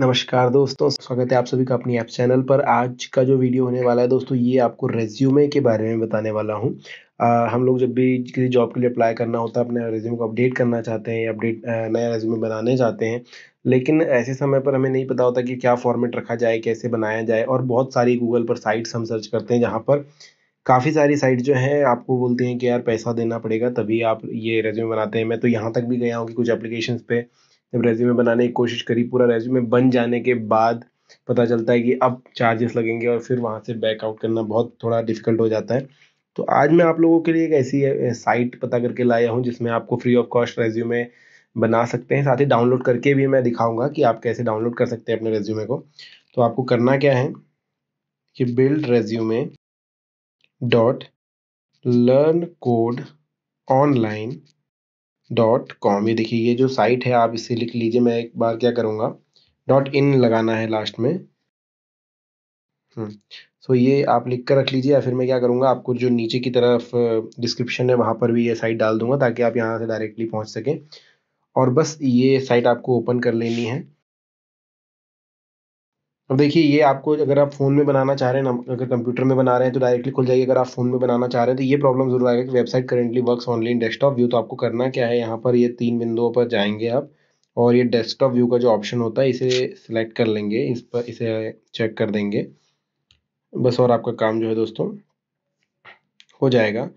नमस्कार दोस्तों स्वागत है आप सभी का अपनी ऐप चैनल पर आज का जो वीडियो होने वाला है दोस्तों ये आपको रेज्यूमे के बारे में बताने वाला हूँ हम लोग जब भी किसी जॉब के लिए अप्लाई करना होता है अपने रेज्यूमे को अपडेट करना चाहते हैं अपडेट नया रेज्यूमे बनाने चाहते हैं लेकिन ऐसे समय पर हमें नहीं पता होता कि क्या फॉर्मेट रखा जाए कैसे बनाया जाए और बहुत सारी गूगल पर साइट्स हम सर्च करते हैं जहाँ पर काफ़ी सारी साइट जो है आपको बोलते हैं कि यार पैसा देना पड़ेगा तभी आप ये रेज्यूमे बनाते हैं मैं तो यहाँ तक भी गया हूँ कि कुछ एप्लीकेशन पे जब रेज्यूमे बनाने की कोशिश करी पूरा रेज्यूमे बन जाने के बाद पता चलता है कि अब चार्जेस लगेंगे और फिर वहाँ से बैकआउट करना बहुत थोड़ा डिफिकल्ट हो जाता है तो आज मैं आप लोगों के लिए एक ऐसी साइट पता करके लाया हूँ जिसमें आपको फ्री ऑफ कॉस्ट रेज्यूमे बना सकते हैं साथ ही डाउनलोड करके भी मैं दिखाऊंगा कि आप कैसे डाउनलोड कर सकते हैं अपने रेज्यूमे को तो आपको करना क्या है कि build resume dot learn code online dot com ये देखिए ये जो साइट है आप इसे लिख लीजिए मैं एक बार क्या करूँगा डॉट इन लगाना है लास्ट में सो हम्म, so ये आप लिख कर रख लीजिए या फिर मैं क्या करूँगा आपको जो नीचे की तरफ डिस्क्रिप्शन है वहाँ पर भी ये साइट डाल दूंगा ताकि आप यहाँ से डायरेक्टली पहुँच सकें और बस ये साइट आपको ओपन कर लेनी है अब देखिए ये आपको अगर आप फ़ोन में बनाना चाह रहे हैं अगर कंप्यूटर में बना रहे हैं तो डायरेक्टली खुल जाएगी अगर आप फ़ोन में बनाना चाह रहे हैं तो ये प्रॉब्लम जरूर आएगा कि website currently works online desktop view तो आपको करना क्या है यहाँ पर ये तीन बिंदुओं पर जाएंगे आप और ये डेस्कटॉप व्यू का जो ऑप्शन होता है इसे सिलेक्ट कर लेंगे इस पर इसे चेक कर देंगे बस और आपका काम जो है दोस्तों हो जाएगा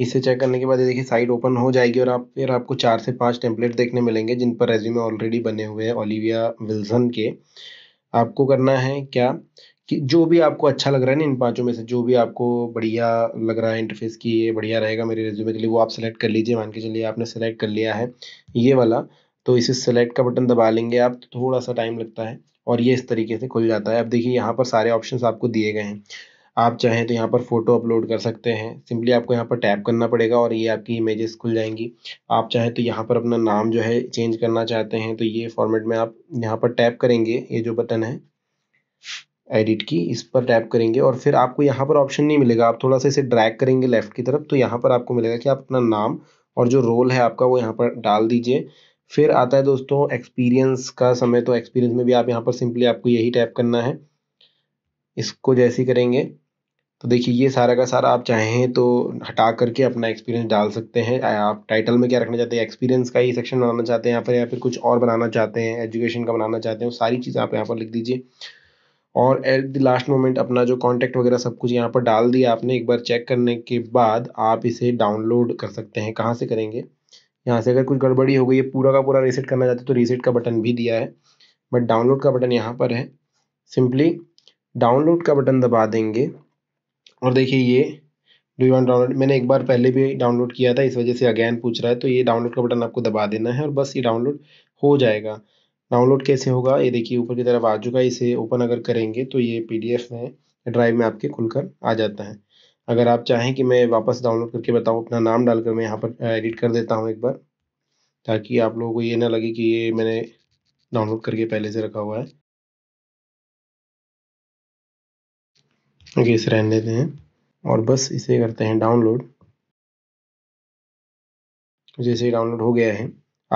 इसे चेक करने के बाद ये देखिए साइट ओपन हो जाएगी और आप फिर आपको चार से पाँच टेम्पलेट देखने मिलेंगे जिन पर रेज्यूमे ऑलरेडी बने हुए हैं ओलिविया विल्सन के आपको करना है क्या कि जो भी आपको अच्छा लग रहा है ना इन पांचों में से जो भी आपको बढ़िया लग रहा है इंटरफेस की ये बढ़िया रहेगा मेरे रिज्यूमे के लिए वो आप सेलेक्ट कर लीजिए मान के चलिए आपने सेलेक्ट कर लिया है ये वाला तो इसे सेलेक्ट का बटन दबा लेंगे आप तो थोड़ा सा टाइम लगता है और ये इस तरीके से खुल जाता है अब देखिए यहाँ पर सारे ऑप्शन आपको दिए गए हैं आप चाहें तो यहाँ पर फ़ोटो अपलोड कर सकते हैं सिंपली आपको यहाँ पर टैप करना पड़ेगा और ये आपकी इमेजेस खुल जाएंगी आप चाहें तो यहाँ पर अपना नाम जो है चेंज करना चाहते हैं तो ये फॉर्मेट में आप यहाँ पर टैप करेंगे ये जो बटन है एडिट की इस पर टैप करेंगे और फिर आपको यहाँ पर ऑप्शन नहीं मिलेगा आप थोड़ा सा इसे ड्रैग करेंगे लेफ्ट की तरफ तो यहाँ पर आपको मिलेगा कि आप अपना नाम और जो रोल है आपका वो यहाँ पर डाल दीजिए फिर आता है दोस्तों एक्सपीरियंस का समय तो एक्सपीरियंस में भी आप यहाँ पर सिंपली आपको यही टैप करना है इसको जैसी करेंगे तो देखिए ये सारा का सारा आप चाहें तो हटा करके अपना एक्सपीरियंस डाल सकते हैं आप टाइटल में क्या रखना चाहते हैं एक्सपीरियंस का ही सेक्शन बनाना चाहते हैं या फिर या फिर कुछ और बनाना चाहते हैं एजुकेशन का बनाना चाहते हैं सारी चीज़ें आप यहाँ पर लिख दीजिए और एट द लास्ट मोमेंट अपना जो कॉन्टैक्ट वगैरह सब कुछ यहाँ पर डाल दिया आपने एक बार चेक करने के बाद आप इसे डाउनलोड कर सकते हैं कहाँ से करेंगे यहाँ से अगर कुछ गड़बड़ी हो गई है पूरा का पूरा रीसेट करना चाहते हैं तो रीसेट का बटन भी दिया है बट डाउनलोड का बटन यहाँ पर है सिंपली डाउनलोड का बटन दबा देंगे और देखिए ये डू यू डाउनलोड मैंने एक बार पहले भी डाउनलोड किया था इस वजह से अगैन पूछ रहा है तो ये डाउनलोड का बटन आपको दबा देना है और बस ये डाउनलोड हो जाएगा डाउनलोड कैसे होगा ये देखिए ऊपर की तरफ आ चुका है इसे ओपन अगर करेंगे तो ये पी डी में ड्राइव में आपके खुलकर आ जाता है अगर आप चाहें कि मैं वापस डाउनलोड करके बताऊँ अपना नाम डालकर मैं यहाँ पर एडिट कर देता हूँ एक बार ताकि आप लोगों को ये ना लगे कि ये मैंने डाउनलोड करके पहले से रखा हुआ है ओके इसे रहने देते हैं और बस इसे करते हैं डाउनलोड जैसे डाउनलोड हो गया है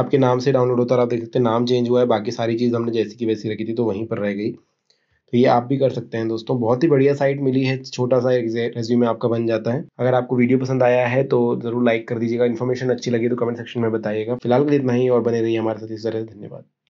आपके नाम से डाउनलोड होता है आप देख सकते हैं नाम चेंज हुआ है बाकी सारी चीज़ हमने जैसी की वैसी रखी थी तो वहीं पर रह गई तो ये आप भी कर सकते हैं दोस्तों बहुत ही बढ़िया साइट मिली है छोटा सा रेज्यूमे आपका बन जाता है अगर आपको वीडियो पसंद आया है तो ज़रूर लाइक कर दीजिएगा इन्फॉर्मेशन अच्छी लगी तो कमेंट सेक्शन में बताइएगा फिलहाल के लिए इतना ही और बने रहिए हमारे साथ इस तरह धन्यवाद